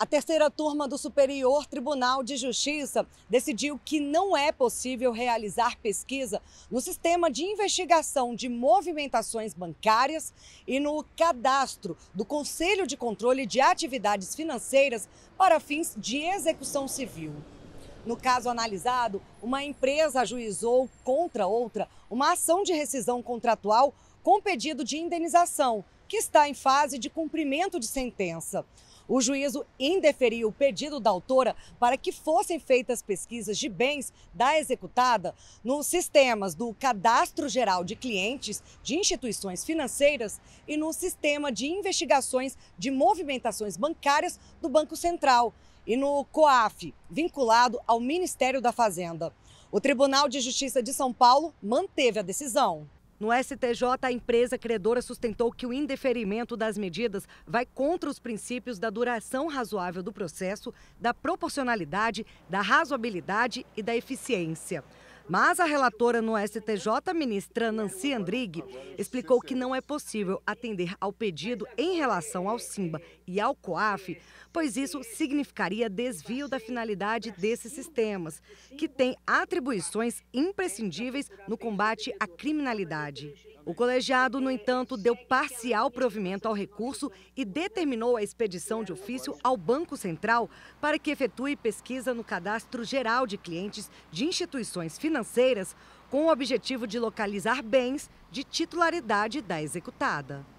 A terceira turma do Superior Tribunal de Justiça decidiu que não é possível realizar pesquisa no sistema de investigação de movimentações bancárias e no cadastro do Conselho de Controle de Atividades Financeiras para fins de execução civil. No caso analisado, uma empresa ajuizou contra outra uma ação de rescisão contratual com pedido de indenização, que está em fase de cumprimento de sentença. O juízo indeferiu o pedido da autora para que fossem feitas pesquisas de bens da executada nos sistemas do Cadastro Geral de Clientes de Instituições Financeiras e no Sistema de Investigações de Movimentações Bancárias do Banco Central e no COAF, vinculado ao Ministério da Fazenda. O Tribunal de Justiça de São Paulo manteve a decisão. No STJ, a empresa credora sustentou que o indeferimento das medidas vai contra os princípios da duração razoável do processo, da proporcionalidade, da razoabilidade e da eficiência. Mas a relatora no STJ, ministra Nancy Andrighi, explicou que não é possível atender ao pedido em relação ao SIMBA e ao COAF, pois isso significaria desvio da finalidade desses sistemas, que têm atribuições imprescindíveis no combate à criminalidade. O colegiado, no entanto, deu parcial provimento ao recurso e determinou a expedição de ofício ao Banco Central para que efetue pesquisa no cadastro geral de clientes de instituições financeiras com o objetivo de localizar bens de titularidade da executada.